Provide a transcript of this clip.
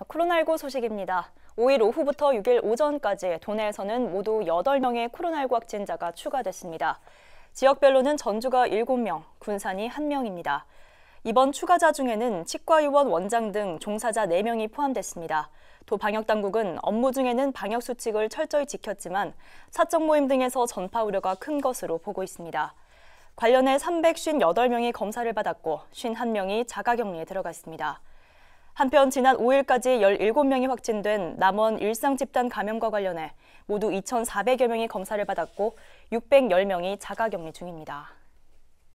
코로나19 소식입니다. 5일 오후부터 6일 오전까지 도내에서는 모두 8명의 코로나19 확진자가 추가됐습니다. 지역별로는 전주가 7명, 군산이 1명입니다. 이번 추가자 중에는 치과의원 원장 등 종사자 4명이 포함됐습니다. 도 방역당국은 업무 중에는 방역수칙을 철저히 지켰지만 사적 모임 등에서 전파 우려가 큰 것으로 보고 있습니다. 관련해 358명이 검사를 받았고 51명이 자가격리에 들어갔습니다. 한편 지난 5일까지 17명이 확진된 남원 일상 집단 감염과 관련해 모두 2,400여 명이 검사를 받았고 610명이 자가 격리 중입니다.